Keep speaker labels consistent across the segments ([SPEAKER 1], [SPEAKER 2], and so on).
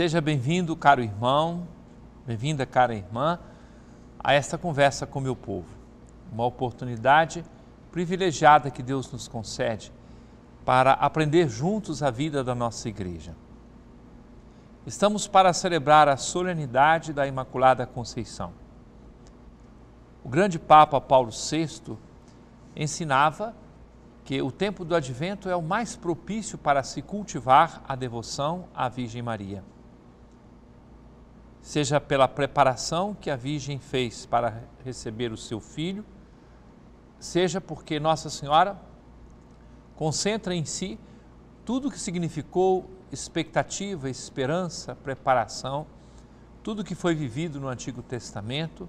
[SPEAKER 1] Seja bem-vindo, caro irmão, bem-vinda, cara irmã, a esta conversa com meu povo. Uma oportunidade privilegiada que Deus nos concede para aprender juntos a vida da nossa igreja. Estamos para celebrar a solenidade da Imaculada Conceição. O grande Papa Paulo VI ensinava que o tempo do advento é o mais propício para se cultivar a devoção à Virgem Maria seja pela preparação que a Virgem fez para receber o seu filho, seja porque Nossa Senhora concentra em si tudo o que significou expectativa, esperança, preparação, tudo que foi vivido no Antigo Testamento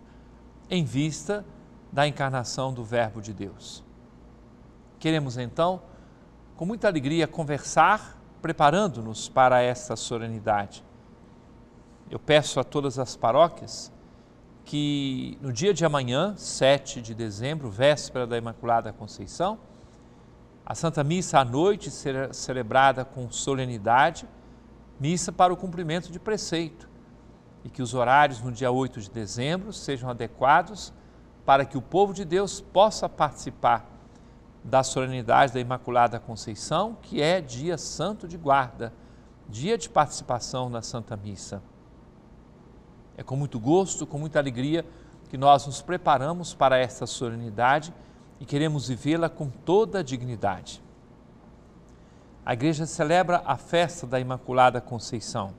[SPEAKER 1] em vista da encarnação do Verbo de Deus. Queremos então, com muita alegria, conversar, preparando-nos para esta solenidade eu peço a todas as paróquias que no dia de amanhã, 7 de dezembro, véspera da Imaculada Conceição, a Santa Missa à noite será celebrada com solenidade, missa para o cumprimento de preceito, e que os horários no dia 8 de dezembro sejam adequados para que o povo de Deus possa participar da solenidade da Imaculada Conceição, que é dia santo de guarda, dia de participação na Santa Missa. É com muito gosto, com muita alegria que nós nos preparamos para esta solenidade e queremos vivê-la com toda a dignidade. A igreja celebra a festa da Imaculada Conceição.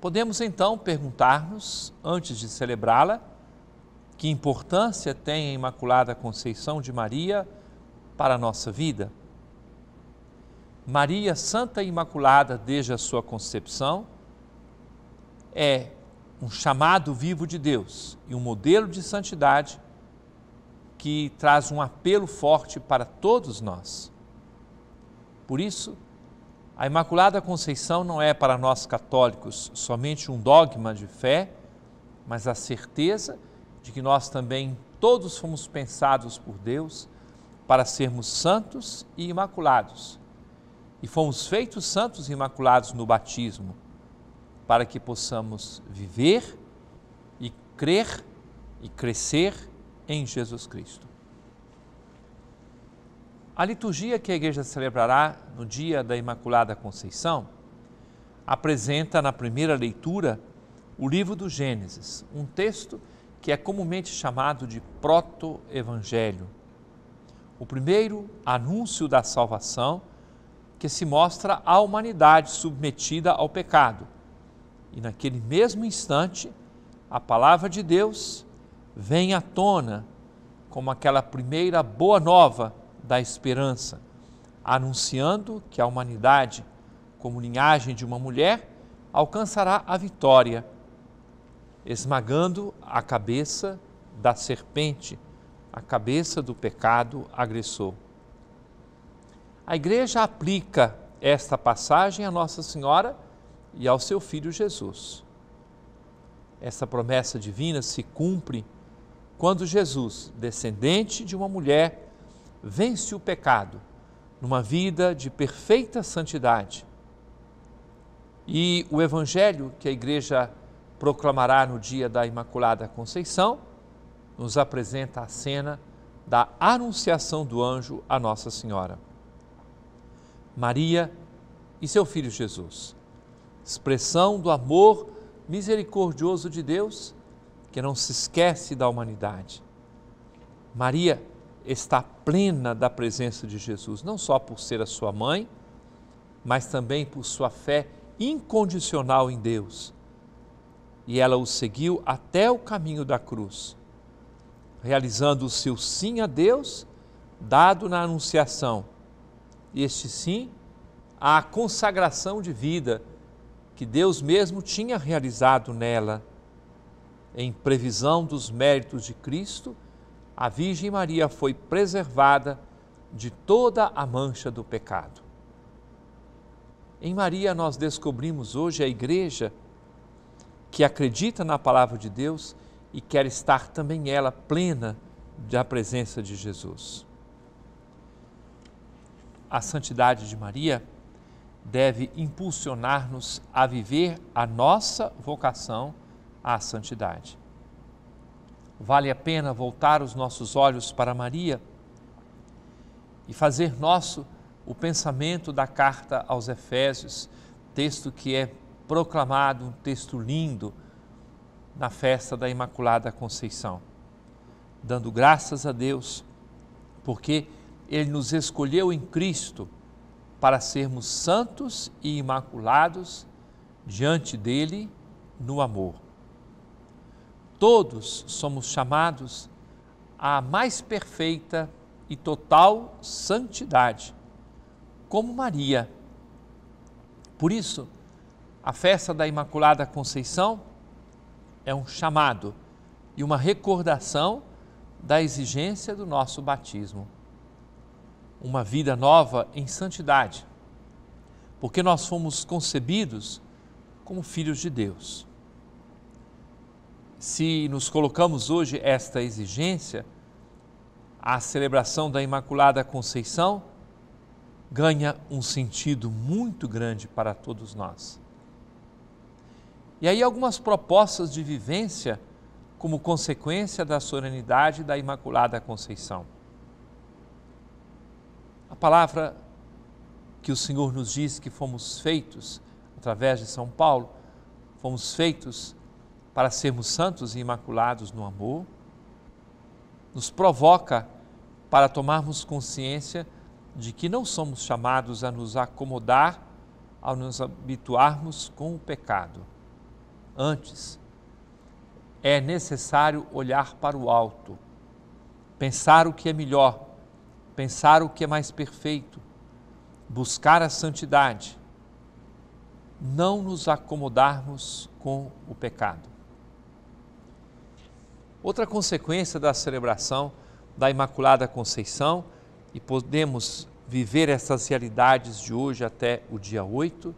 [SPEAKER 1] Podemos então perguntar-nos, antes de celebrá-la, que importância tem a Imaculada Conceição de Maria para a nossa vida? Maria Santa Imaculada, desde a sua concepção, é um chamado vivo de Deus e um modelo de santidade que traz um apelo forte para todos nós. Por isso, a Imaculada Conceição não é para nós católicos somente um dogma de fé, mas a certeza de que nós também todos fomos pensados por Deus para sermos santos e imaculados. E fomos feitos santos e imaculados no batismo para que possamos viver e crer e crescer em Jesus Cristo. A liturgia que a igreja celebrará no dia da Imaculada Conceição apresenta na primeira leitura o livro do Gênesis, um texto que é comumente chamado de proto-evangelho. O primeiro anúncio da salvação que se mostra à humanidade submetida ao pecado e naquele mesmo instante, a palavra de Deus vem à tona como aquela primeira boa nova da esperança, anunciando que a humanidade, como linhagem de uma mulher, alcançará a vitória, esmagando a cabeça da serpente, a cabeça do pecado agressor. A igreja aplica esta passagem a Nossa Senhora e ao seu filho Jesus. Essa promessa divina se cumpre quando Jesus, descendente de uma mulher, vence o pecado numa vida de perfeita santidade. E o evangelho que a igreja proclamará no dia da Imaculada Conceição nos apresenta a cena da anunciação do anjo a Nossa Senhora. Maria e seu filho Jesus expressão do amor misericordioso de Deus, que não se esquece da humanidade. Maria está plena da presença de Jesus, não só por ser a sua mãe, mas também por sua fé incondicional em Deus. E ela o seguiu até o caminho da cruz, realizando o seu sim a Deus, dado na Anunciação. E este sim, à consagração de vida que Deus mesmo tinha realizado nela. Em previsão dos méritos de Cristo, a Virgem Maria foi preservada de toda a mancha do pecado. Em Maria nós descobrimos hoje a igreja que acredita na palavra de Deus e quer estar também ela plena da presença de Jesus. A santidade de Maria deve impulsionar-nos a viver a nossa vocação à santidade. Vale a pena voltar os nossos olhos para Maria e fazer nosso o pensamento da carta aos Efésios, texto que é proclamado, um texto lindo, na festa da Imaculada Conceição, dando graças a Deus, porque Ele nos escolheu em Cristo para sermos santos e imaculados diante dele no amor. Todos somos chamados à mais perfeita e total santidade, como Maria. Por isso, a festa da Imaculada Conceição é um chamado e uma recordação da exigência do nosso batismo uma vida nova em santidade, porque nós fomos concebidos como filhos de Deus. Se nos colocamos hoje esta exigência, a celebração da Imaculada Conceição ganha um sentido muito grande para todos nós. E aí, algumas propostas de vivência como consequência da solenidade da Imaculada Conceição. A palavra que o Senhor nos diz que fomos feitos, através de São Paulo, fomos feitos para sermos santos e imaculados no amor, nos provoca para tomarmos consciência de que não somos chamados a nos acomodar ao nos habituarmos com o pecado. Antes, é necessário olhar para o alto, pensar o que é melhor pensar o que é mais perfeito, buscar a santidade, não nos acomodarmos com o pecado. Outra consequência da celebração da Imaculada Conceição, e podemos viver essas realidades de hoje até o dia 8,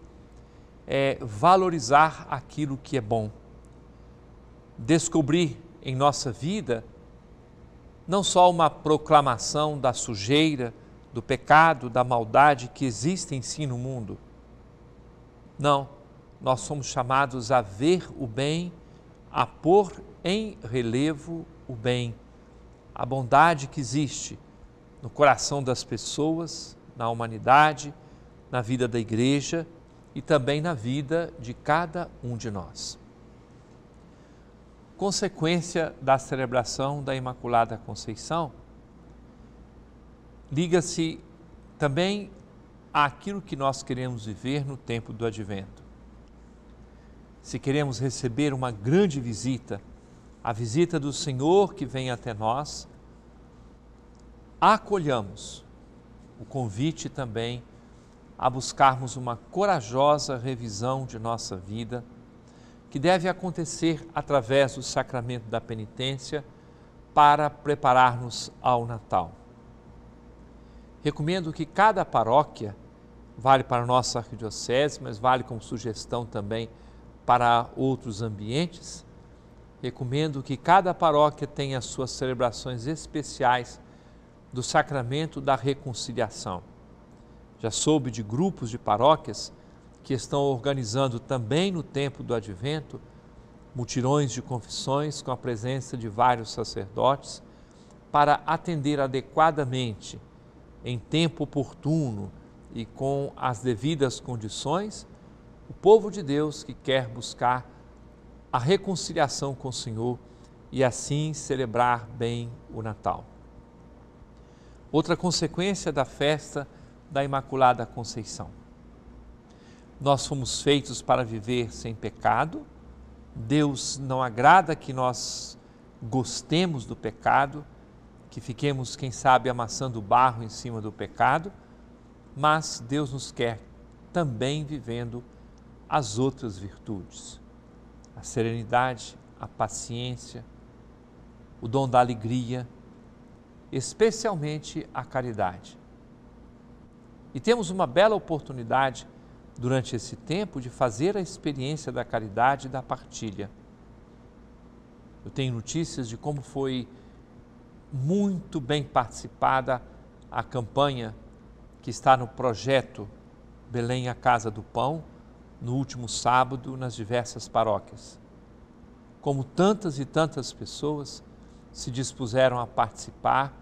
[SPEAKER 1] é valorizar aquilo que é bom. Descobrir em nossa vida não só uma proclamação da sujeira, do pecado, da maldade que existe em si no mundo. Não, nós somos chamados a ver o bem, a pôr em relevo o bem, a bondade que existe no coração das pessoas, na humanidade, na vida da igreja e também na vida de cada um de nós consequência da celebração da Imaculada Conceição, liga-se também àquilo que nós queremos viver no tempo do Advento. Se queremos receber uma grande visita, a visita do Senhor que vem até nós, acolhamos o convite também a buscarmos uma corajosa revisão de nossa vida que deve acontecer através do sacramento da penitência para preparar-nos ao Natal. Recomendo que cada paróquia, vale para a nossa arquidiocese, mas vale como sugestão também para outros ambientes, recomendo que cada paróquia tenha suas celebrações especiais do sacramento da reconciliação. Já soube de grupos de paróquias que estão organizando também no tempo do advento mutirões de confissões com a presença de vários sacerdotes para atender adequadamente, em tempo oportuno e com as devidas condições, o povo de Deus que quer buscar a reconciliação com o Senhor e assim celebrar bem o Natal. Outra consequência da festa da Imaculada Conceição. Nós fomos feitos para viver sem pecado. Deus não agrada que nós gostemos do pecado, que fiquemos, quem sabe, amassando barro em cima do pecado, mas Deus nos quer também vivendo as outras virtudes: a serenidade, a paciência, o dom da alegria, especialmente a caridade. E temos uma bela oportunidade durante esse tempo de fazer a experiência da caridade e da partilha. Eu tenho notícias de como foi muito bem participada a campanha que está no projeto Belém a Casa do Pão, no último sábado, nas diversas paróquias. Como tantas e tantas pessoas se dispuseram a participar,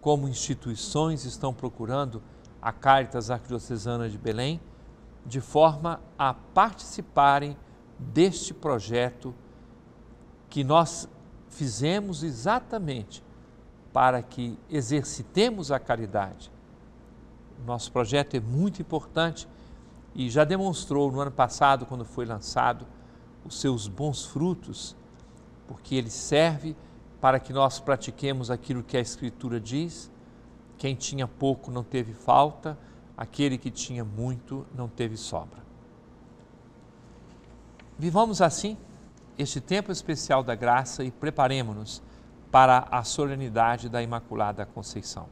[SPEAKER 1] como instituições estão procurando a Caritas Arquidiocesana de Belém de forma a participarem deste projeto que nós fizemos exatamente para que exercitemos a caridade. Nosso projeto é muito importante e já demonstrou no ano passado, quando foi lançado, os seus bons frutos, porque ele serve para que nós pratiquemos aquilo que a Escritura diz: quem tinha pouco não teve falta aquele que tinha muito não teve sobra. Vivamos assim este tempo especial da graça e preparemos-nos para a solenidade da Imaculada Conceição.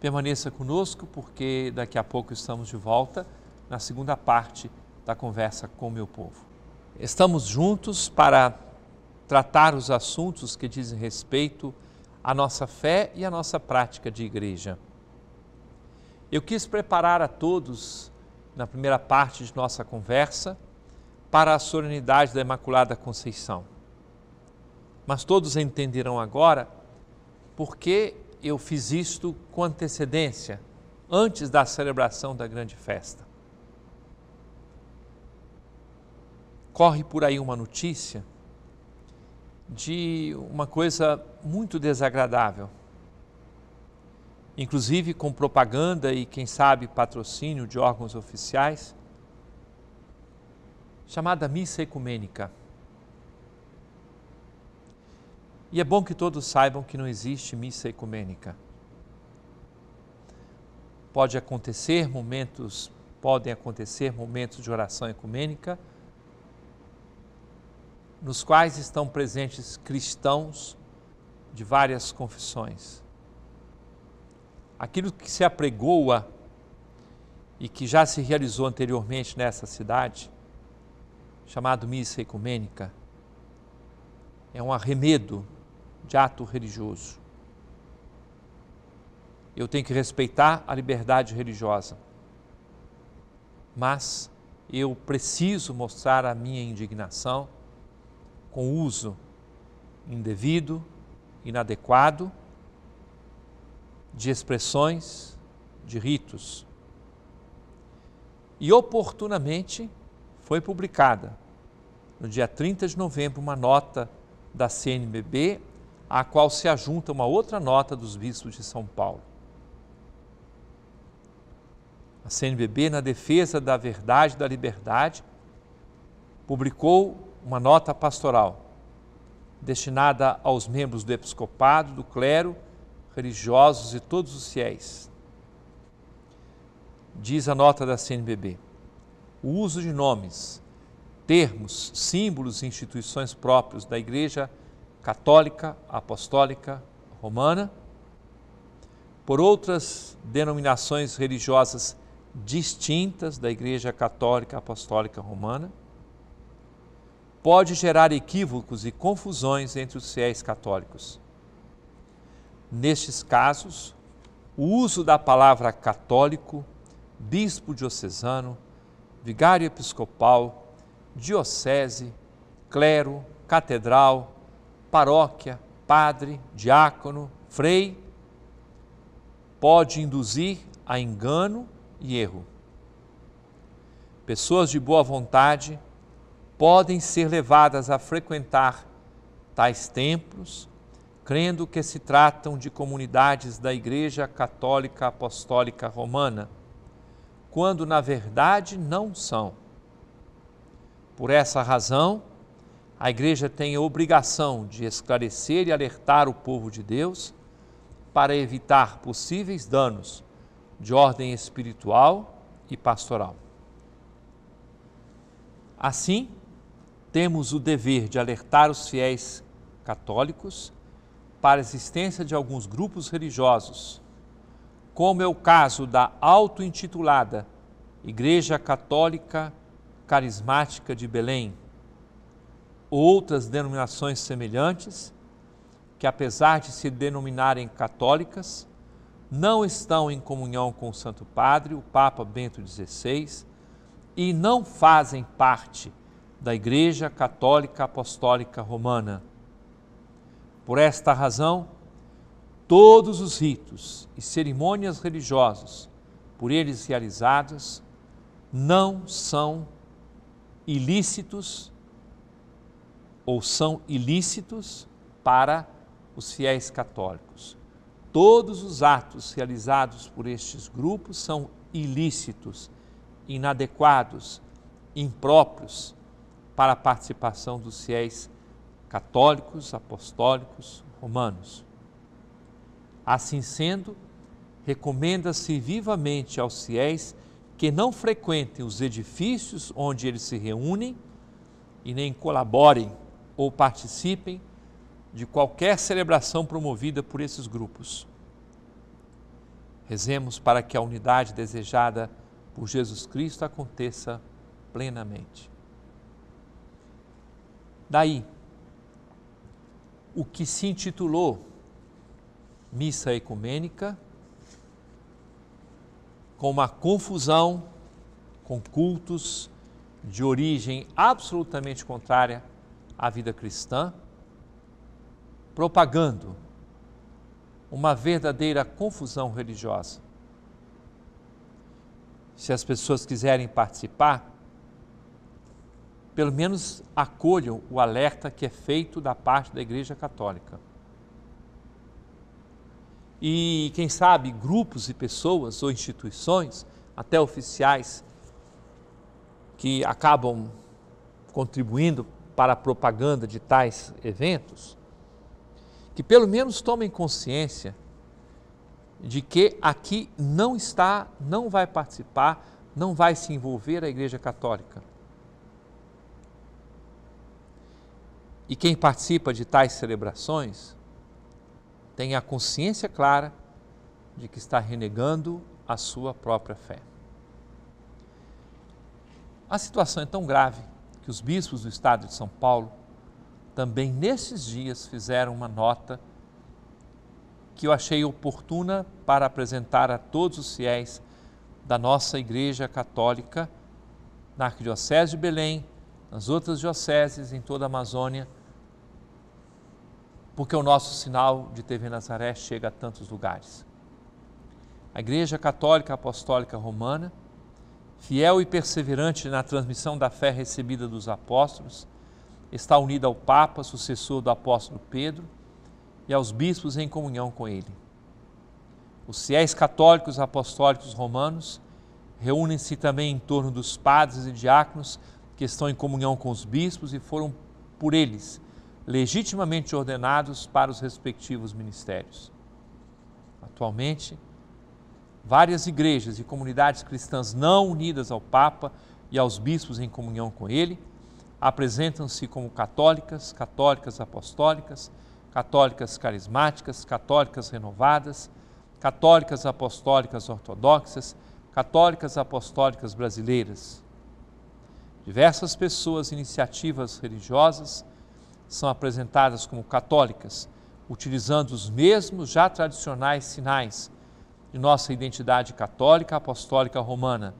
[SPEAKER 1] Permaneça conosco, porque daqui a pouco estamos de volta na segunda parte da conversa com o meu povo. Estamos juntos para tratar os assuntos que dizem respeito à nossa fé e à nossa prática de igreja. Eu quis preparar a todos, na primeira parte de nossa conversa, para a solenidade da Imaculada Conceição. Mas todos entenderão agora por que eu fiz isto com antecedência, antes da celebração da grande festa. Corre por aí uma notícia de uma coisa muito desagradável inclusive com propaganda e, quem sabe, patrocínio de órgãos oficiais, chamada Missa Ecumênica. E é bom que todos saibam que não existe missa ecumênica. Pode acontecer momentos, podem acontecer momentos de oração ecumênica, nos quais estão presentes cristãos de várias confissões aquilo que se apregoa e que já se realizou anteriormente nessa cidade, chamado missa ecumênica, é um arremedo de ato religioso. Eu tenho que respeitar a liberdade religiosa, mas eu preciso mostrar a minha indignação com o uso indevido, inadequado de expressões, de ritos. E oportunamente foi publicada, no dia 30 de novembro, uma nota da CNBB, à qual se ajunta uma outra nota dos bispos de São Paulo. A CNBB, na defesa da verdade e da liberdade, publicou uma nota pastoral destinada aos membros do episcopado, do clero religiosos e todos os fiéis. Diz a nota da CNBB: o uso de nomes, termos, símbolos e instituições próprios da Igreja Católica Apostólica Romana por outras denominações religiosas distintas da Igreja Católica Apostólica Romana pode gerar equívocos e confusões entre os fiéis católicos Nestes casos, o uso da palavra católico, bispo diocesano, vigário episcopal, diocese, clero, catedral, paróquia, padre, diácono, frei, pode induzir a engano e erro. Pessoas de boa vontade podem ser levadas a frequentar tais templos crendo que se tratam de comunidades da Igreja Católica Apostólica Romana, quando na verdade não são. Por essa razão, a Igreja tem a obrigação de esclarecer e alertar o povo de Deus para evitar possíveis danos de ordem espiritual e pastoral. Assim, temos o dever de alertar os fiéis católicos para a existência de alguns grupos religiosos, como é o caso da auto-intitulada Igreja Católica Carismática de Belém, ou outras denominações semelhantes, que apesar de se denominarem católicas, não estão em comunhão com o Santo Padre, o Papa Bento XVI, e não fazem parte da Igreja Católica Apostólica Romana por esta razão, todos os ritos e cerimônias religiosos por eles realizados não são ilícitos ou são ilícitos para os fiéis católicos. Todos os atos realizados por estes grupos são ilícitos, inadequados, impróprios para a participação dos fiéis católicos católicos, apostólicos, romanos. Assim sendo, recomenda-se vivamente aos fiéis que não frequentem os edifícios onde eles se reúnem e nem colaborem ou participem de qualquer celebração promovida por esses grupos. Rezemos para que a unidade desejada por Jesus Cristo aconteça plenamente. Daí, o que se intitulou Missa Ecumênica, com uma confusão com cultos de origem absolutamente contrária à vida cristã, propagando uma verdadeira confusão religiosa. Se as pessoas quiserem participar, pelo menos acolham o alerta que é feito da parte da Igreja Católica. E quem sabe grupos e pessoas ou instituições, até oficiais, que acabam contribuindo para a propaganda de tais eventos, que pelo menos tomem consciência de que aqui não está, não vai participar, não vai se envolver a Igreja Católica E quem participa de tais celebrações tem a consciência clara de que está renegando a sua própria fé. A situação é tão grave que os bispos do estado de São Paulo também nesses dias fizeram uma nota que eu achei oportuna para apresentar a todos os fiéis da nossa Igreja Católica na Arquidiocese de Belém, nas outras dioceses em toda a Amazônia porque o nosso sinal de TV Nazaré chega a tantos lugares. A Igreja Católica Apostólica Romana, fiel e perseverante na transmissão da fé recebida dos apóstolos, está unida ao Papa, sucessor do apóstolo Pedro, e aos bispos em comunhão com ele. Os fiéis católicos apostólicos romanos reúnem-se também em torno dos padres e diáconos que estão em comunhão com os bispos e foram por eles legitimamente ordenados para os respectivos ministérios. Atualmente, várias igrejas e comunidades cristãs não unidas ao Papa e aos bispos em comunhão com ele apresentam-se como católicas, católicas apostólicas, católicas carismáticas, católicas renovadas, católicas apostólicas ortodoxas, católicas apostólicas brasileiras. Diversas pessoas, iniciativas religiosas, são apresentadas como católicas, utilizando os mesmos já tradicionais sinais de nossa identidade católica apostólica romana: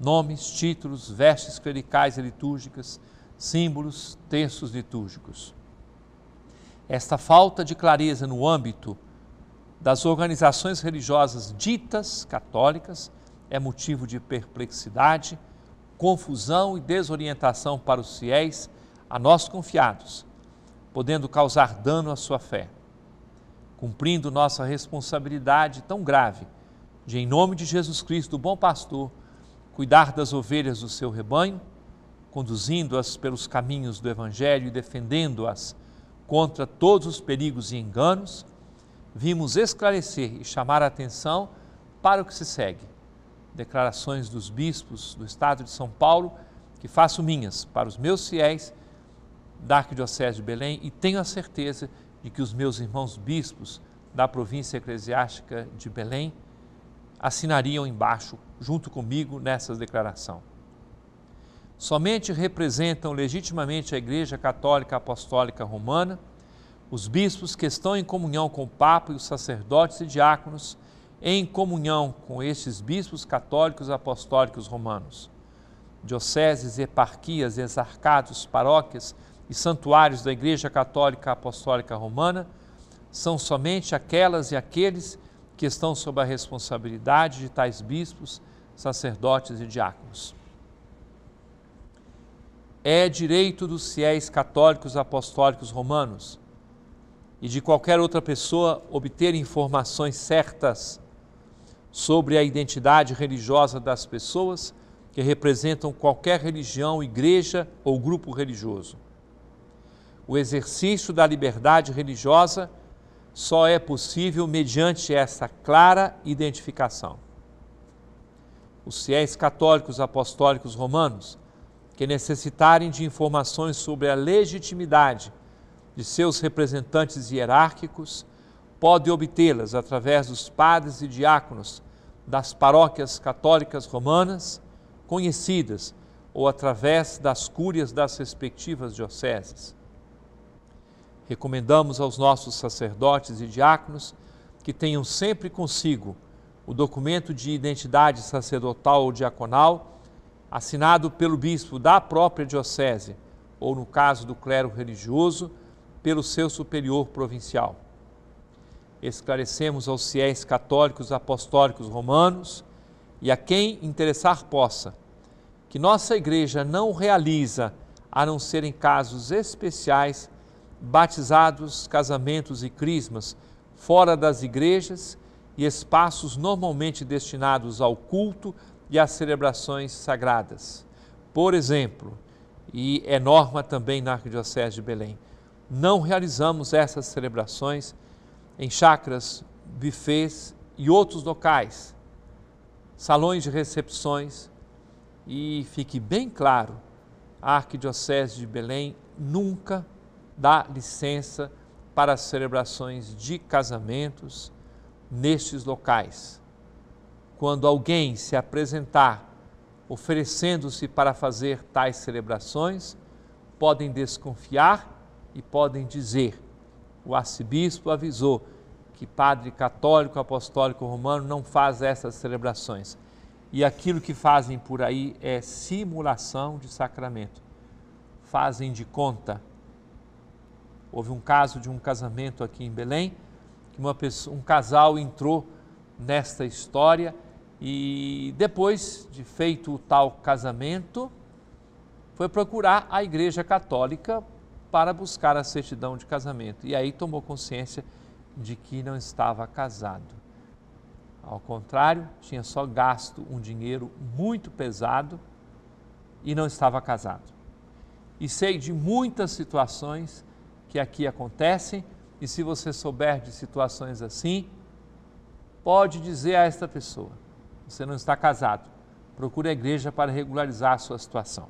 [SPEAKER 1] nomes, títulos, vestes clericais e litúrgicas, símbolos, textos litúrgicos. Esta falta de clareza no âmbito das organizações religiosas ditas católicas é motivo de perplexidade, confusão e desorientação para os fiéis a nós confiados podendo causar dano à sua fé. Cumprindo nossa responsabilidade tão grave de, em nome de Jesus Cristo, o bom pastor, cuidar das ovelhas do seu rebanho, conduzindo-as pelos caminhos do Evangelho e defendendo-as contra todos os perigos e enganos, vimos esclarecer e chamar a atenção para o que se segue. Declarações dos bispos do Estado de São Paulo, que faço minhas para os meus fiéis da Arquidiocese de Belém e tenho a certeza de que os meus irmãos bispos da província eclesiástica de Belém assinariam embaixo, junto comigo, nessa declaração. Somente representam legitimamente a Igreja Católica Apostólica Romana os bispos que estão em comunhão com o Papa e os sacerdotes e diáconos, em comunhão com estes bispos católicos apostólicos romanos. Dioceses, eparquias, exarcados, paróquias, e santuários da Igreja Católica Apostólica Romana são somente aquelas e aqueles que estão sob a responsabilidade de tais bispos, sacerdotes e diáconos. É direito dos fiéis católicos apostólicos romanos e de qualquer outra pessoa obter informações certas sobre a identidade religiosa das pessoas que representam qualquer religião, igreja ou grupo religioso o exercício da liberdade religiosa só é possível mediante essa clara identificação. Os fiéis católicos apostólicos romanos que necessitarem de informações sobre a legitimidade de seus representantes hierárquicos podem obtê-las através dos padres e diáconos das paróquias católicas romanas conhecidas ou através das cúrias das respectivas dioceses. Recomendamos aos nossos sacerdotes e diáconos que tenham sempre consigo o documento de identidade sacerdotal ou diaconal, assinado pelo bispo da própria diocese, ou no caso do clero religioso, pelo seu superior provincial. Esclarecemos aos fiéis católicos apostólicos romanos e a quem interessar possa que nossa igreja não realiza, a não ser em casos especiais, batizados, casamentos e crismas fora das igrejas e espaços normalmente destinados ao culto e às celebrações sagradas. Por exemplo, e é norma também na Arquidiocese de Belém, não realizamos essas celebrações em chacras, bufês e outros locais, salões de recepções. E fique bem claro, a Arquidiocese de Belém nunca dá licença para celebrações de casamentos nestes locais. Quando alguém se apresentar oferecendo-se para fazer tais celebrações, podem desconfiar e podem dizer: o arcebispo avisou que padre católico apostólico romano não faz essas celebrações. E aquilo que fazem por aí é simulação de sacramento. Fazem de conta Houve um caso de um casamento aqui em Belém, que uma pessoa, um casal entrou nesta história e depois de feito o tal casamento, foi procurar a Igreja Católica para buscar a certidão de casamento. E aí tomou consciência de que não estava casado. Ao contrário, tinha só gasto um dinheiro muito pesado e não estava casado. E sei de muitas situações que aqui acontecem, e se você souber de situações assim, pode dizer a esta pessoa: você não está casado, procure a igreja para regularizar a sua situação.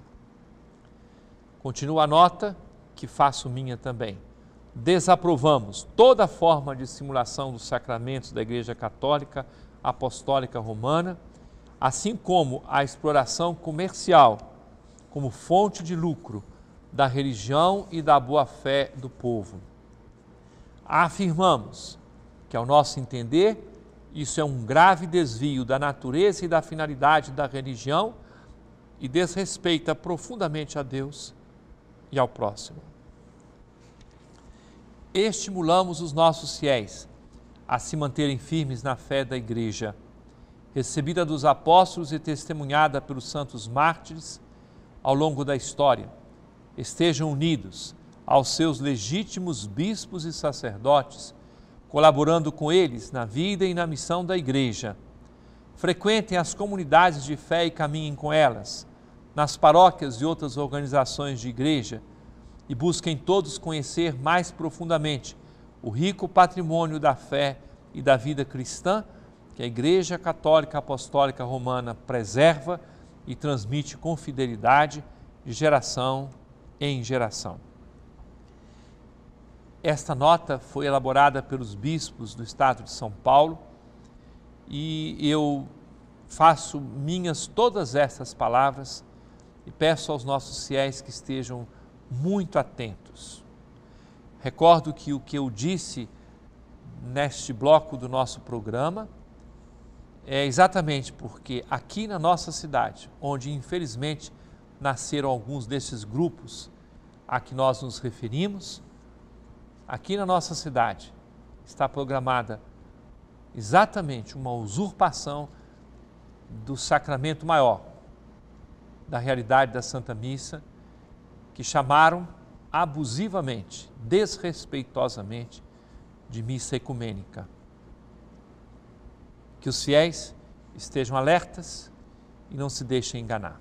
[SPEAKER 1] Continua a nota que faço minha também. Desaprovamos toda forma de simulação dos sacramentos da Igreja Católica Apostólica Romana, assim como a exploração comercial como fonte de lucro da religião e da boa-fé do povo. Afirmamos que, ao nosso entender, isso é um grave desvio da natureza e da finalidade da religião e desrespeita profundamente a Deus e ao próximo. Estimulamos os nossos fiéis a se manterem firmes na fé da Igreja, recebida dos apóstolos e testemunhada pelos santos mártires ao longo da história estejam unidos aos seus legítimos bispos e sacerdotes, colaborando com eles na vida e na missão da Igreja. Frequentem as comunidades de fé e caminhem com elas, nas paróquias e outras organizações de igreja, e busquem todos conhecer mais profundamente o rico patrimônio da fé e da vida cristã que a Igreja Católica Apostólica Romana preserva e transmite com fidelidade de geração em geração. Esta nota foi elaborada pelos bispos do estado de São Paulo e eu faço minhas todas estas palavras e peço aos nossos fiéis que estejam muito atentos. Recordo que o que eu disse neste bloco do nosso programa é exatamente porque aqui na nossa cidade, onde infelizmente nasceram alguns desses grupos a que nós nos referimos. Aqui na nossa cidade está programada exatamente uma usurpação do sacramento maior, da realidade da Santa Missa, que chamaram abusivamente, desrespeitosamente, de missa ecumênica. Que os fiéis estejam alertas e não se deixem enganar